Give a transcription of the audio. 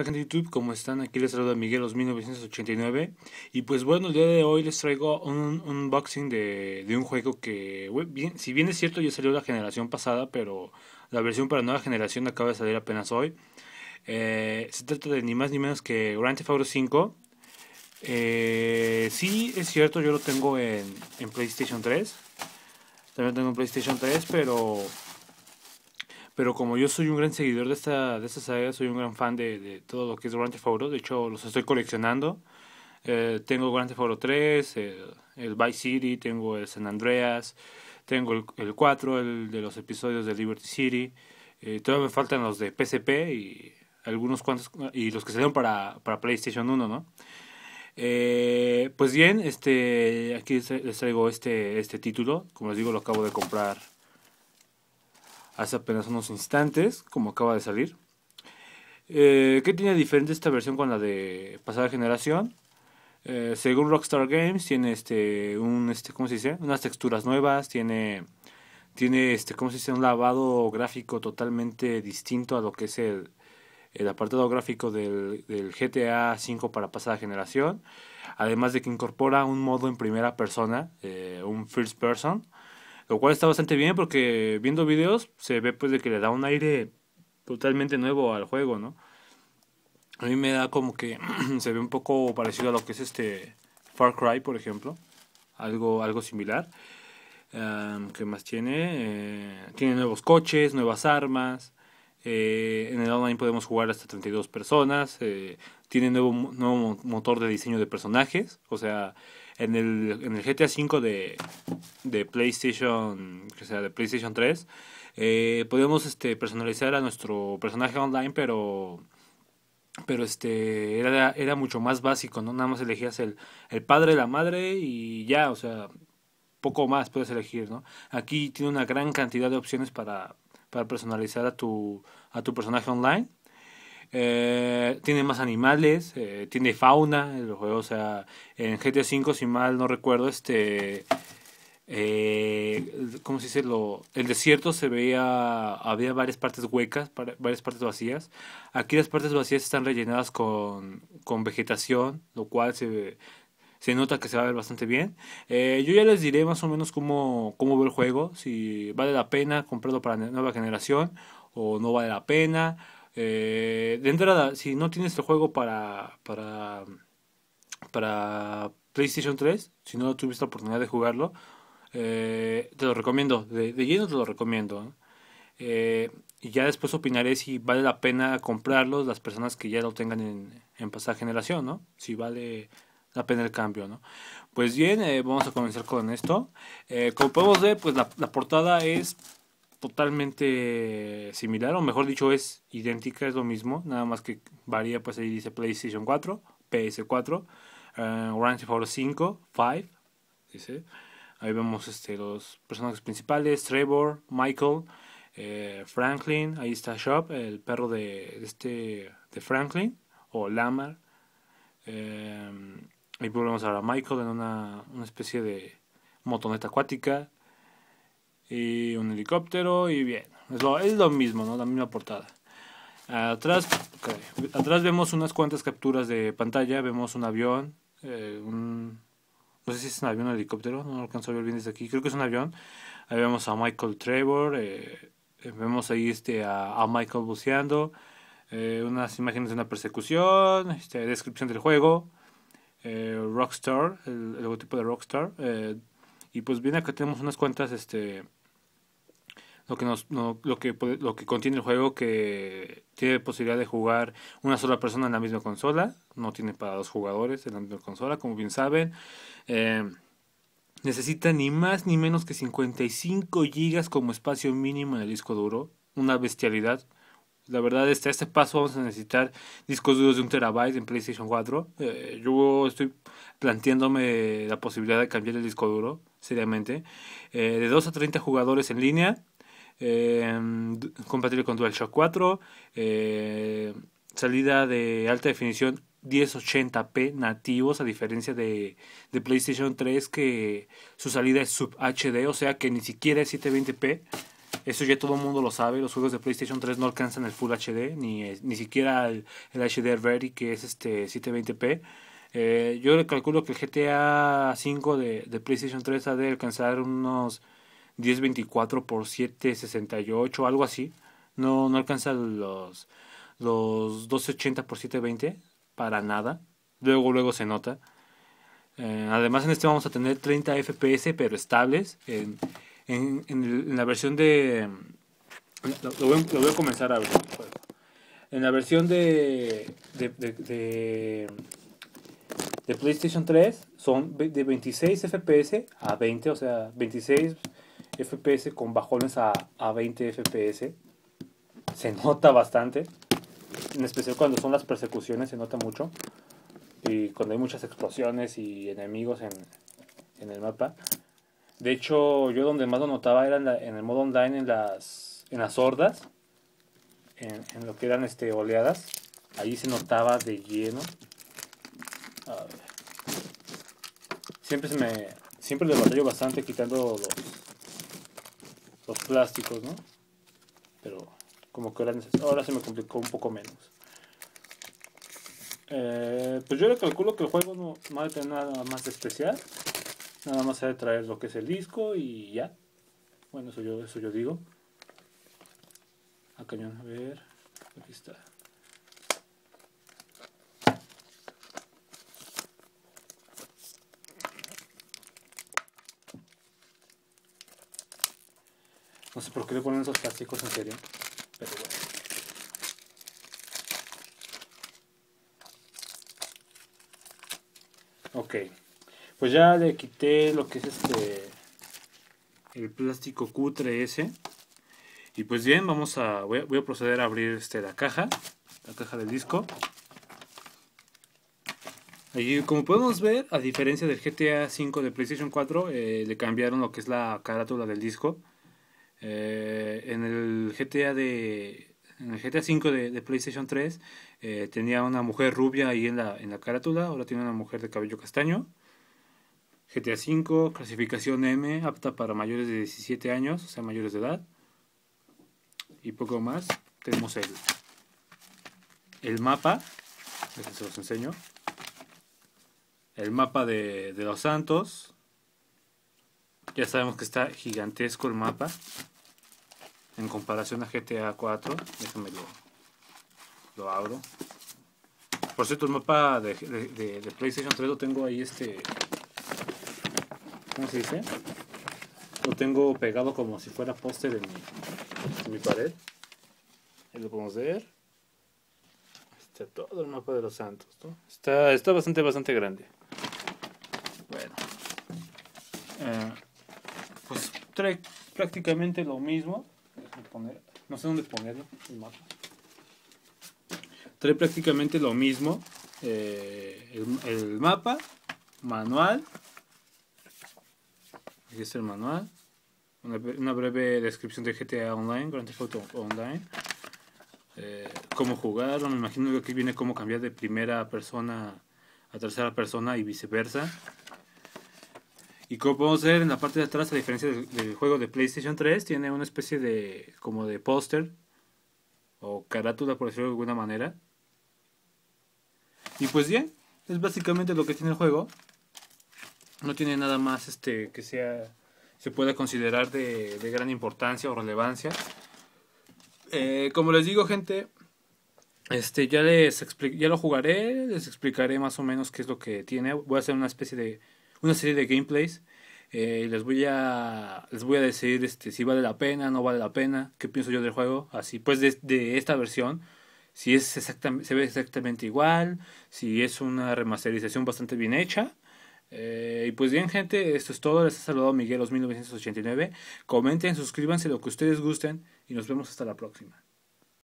Hola gente de YouTube, ¿cómo están? Aquí les saluda Miguel los 1989 y pues bueno, el día de hoy les traigo un, unboxing de, un juego que, si bien es cierto ya salió la generación pasada, pero la versión para nueva generación acaba de salir apenas hoy. Eh, se trata de ni más ni menos que Grand Theft Auto 5. Si eh, sí, es cierto, yo lo tengo en, en PlayStation 3. También tengo en PlayStation 3, pero pero como yo soy un gran seguidor de esta, de saga, soy un gran fan de, de todo lo que es Grand Theft Auto, de hecho los estoy coleccionando. Eh, tengo Grand Theft Auto 3, el, Vice City, tengo el San Andreas, tengo el, 4, el de los episodios de Liberty City. Eh, todavía me faltan los de PSP y algunos cuantos, y los que salieron para, para PlayStation 1, ¿no? Eh, pues bien, este, aquí les traigo este, este título. Como les digo, lo acabo de comprar hace apenas unos instantes, como acaba de salir. Eh, ¿Qué tiene diferente esta versión con la de pasada generación? Eh, según Rockstar Games tiene este un este cómo se dice unas texturas nuevas tiene tiene este cómo un lavado gráfico totalmente distinto a lo que es el, apartado gráfico del, GTA V para pasada generación además de que incorpora un modo en primera persona eh, un first person lo cual está bastante bien porque viendo videos se ve pues de que le da un aire totalmente nuevo al juego, ¿no? A mí me da como que se ve un poco parecido a lo que es este Far Cry, por ejemplo. Algo, algo similar. ¿Qué más tiene? Eh, tiene nuevos coches, nuevas armas. Eh, en el online podemos jugar hasta 32 personas. Eh, tiene nuevo, nuevo motor de diseño de personajes. O sea, en el, en el GTA V de, PlayStation, que sea, de PlayStation 3, eh, podemos este, personalizar a nuestro personaje online, pero pero este era, era mucho más básico, ¿no? Nada más elegías el, el padre, la madre y ya, o sea, poco más puedes elegir, ¿no? Aquí tiene una gran cantidad de opciones para, para personalizar a tu, a tu personaje online. Eh, tiene más animales, eh, tiene fauna el juego. O sea, en GTA V, si mal no recuerdo, este. Eh, ¿Cómo se dice? Lo, el desierto se veía. Había varias partes huecas, varias partes vacías. Aquí las partes vacías están rellenadas con, con vegetación, lo cual se, se nota que se va a ver bastante bien. Eh, yo ya les diré más o menos cómo, cómo veo el juego, si vale la pena comprarlo para la nueva generación o no vale la pena, eh, de entrada, si no tienes el juego para, para, para PlayStation 3, si no tuviste la oportunidad de jugarlo, eh, te lo recomiendo, de, lleno te lo recomiendo. Eh, y ya después opinaré si vale la pena comprarlo, las personas que ya lo tengan en, en pasada generación, ¿no? Si vale la pena el cambio, ¿no? Pues bien, vamos a comenzar con esto. como podemos ver, pues la portada es totalmente similar, o mejor dicho, es idéntica, es lo mismo, nada más que varía, pues ahí dice PlayStation 4, PS4, uh, Grand 5, 5, dice. Ahí vemos este, los personajes principales, Trevor, Michael, eh, Franklin, ahí está Shop, el perro de, este, de Franklin, o Lamar. Eh, ahí volvemos a a Michael en una, una especie de motoneta acuática y un helicóptero y bien. Es lo, mismo, ¿no? La misma portada. Atrás, atrás vemos unas cuantas capturas de pantalla, vemos un avión, eh, no sé si es un avión o un helicóptero, no alcanzo a ver bien desde aquí, creo que es un avión. Ahí vemos a Michael Trevor, eh, eh, vemos ahí este, a, Michael buceando, unas imágenes de una persecución, este, descripción del juego, Rockstar, el, logotipo de Rockstar. y pues bien acá tenemos unas cuantas... Este, lo que nos lo, que lo que contiene el juego que tiene posibilidad de jugar una sola persona en la misma consola no tiene para dos jugadores en la misma consola como bien saben eh, necesita ni más ni menos que 55 gigas como espacio mínimo en el disco duro una bestialidad la verdad, este, este paso vamos a necesitar discos duros de un terabyte en PlayStation 4. Eh, yo estoy planteándome la posibilidad de cambiar el disco duro, seriamente. Eh, de 2 a 30 jugadores en línea, Em, compatible con DualShock 4, eh, salida de alta definición 1080p nativos, a diferencia de, de, PlayStation 3, que su salida es sub HD, o sea que ni siquiera es 720p. Eso ya todo el mundo lo sabe, los juegos de PlayStation 3 no alcanzan el Full HD, ni, ni siquiera el, el HD Ready, que es este 720p. Eh, yo le calculo que el GTA 5 de, de PlayStation 3 ha de alcanzar unos 1024 por 768, algo así. No, no alcanza los, los 1280 por 720 para nada. Luego, luego se nota. Eh, además en este vamos a tener 30 FPS pero estables. En, la versión de... Lo, voy, a comenzar a ver. En la versión de, de, de de PlayStation 3 son de 26 FPS a 20, o sea, 26 FPS con bajones a, 20 FPS. Se nota bastante. En especial cuando son las persecuciones, se nota mucho. Y cuando hay muchas explosiones y enemigos en, el mapa. De hecho, yo donde más lo notaba era en, el modo online, en las, en las hordas, en, lo que eran este, oleadas. Ahí se notaba de lleno. Siempre, se me, siempre le batallo bastante quitando los, los plásticos, ¿no? Pero como que ahora, se me complicó un poco menos. Eh, pues yo le calculo que el juego no, va a tener nada más especial. Nada más ha de traer lo que es el disco y ya. Bueno, eso yo, eso yo digo. A ah, a ver. Aquí está. No sé por qué le ponen esos plásticos, en serio. Pero bueno. Ok. Pues ya le quité lo que es este... El plástico cutre s Y pues bien, vamos a... Voy a, proceder a abrir este, la caja. La caja del disco. Y como podemos ver, a diferencia del GTA V de PlayStation 4, eh, le cambiaron lo que es la carátula del disco. Eh, en el GTA de en el GTA 5 de, PlayStation 3 eh, tenía una mujer rubia ahí en la, en la carátula, ahora tiene una mujer de cabello castaño. GTA 5, clasificación M, apta para mayores de 17 años, o sea, mayores de edad. Y poco más, tenemos el, el mapa, se los enseño. El mapa de, de los santos, ya sabemos que está gigantesco el mapa. En comparación a GTA 4. Déjame lo, abro. Por cierto, el mapa de, de, PlayStation 3 lo tengo ahí este... ¿Cómo se dice? Lo tengo pegado como si fuera póster en, mi, pared. Ahí lo podemos ver. Está todo el mapa de los santos. Está, está bastante, bastante grande. Bueno. Eh pues trae prácticamente lo mismo. Poner, no sé dónde ponerlo. Trae prácticamente lo mismo. Eh, el, mapa, manual. Aquí está el manual. Una, breve descripción de GTA Online, Grand Theft Auto Online. Eh, cómo jugarlo, me imagino que aquí viene cómo cambiar de primera persona a tercera persona y viceversa. Y como podemos ver en la parte de atrás, a diferencia del, juego de PlayStation 3, tiene una especie de como de póster o carátula, por decirlo de alguna manera. Y pues bien, es básicamente lo que tiene el juego. No tiene nada más este que sea se pueda considerar de, gran importancia o relevancia. Eh, como les digo, gente, este, ya les ya lo jugaré, les explicaré más o menos qué es lo que tiene. Voy a hacer una especie de una serie de gameplays. Eh, les voy a les voy a decir este si vale la pena no vale la pena qué pienso yo del juego así pues de, esta versión si es exactamente se ve exactamente igual si es una remasterización bastante bien hecha eh, y pues bien gente esto es todo les ha saludado Miguel 1989 comenten suscríbanse lo que ustedes gusten y nos vemos hasta la próxima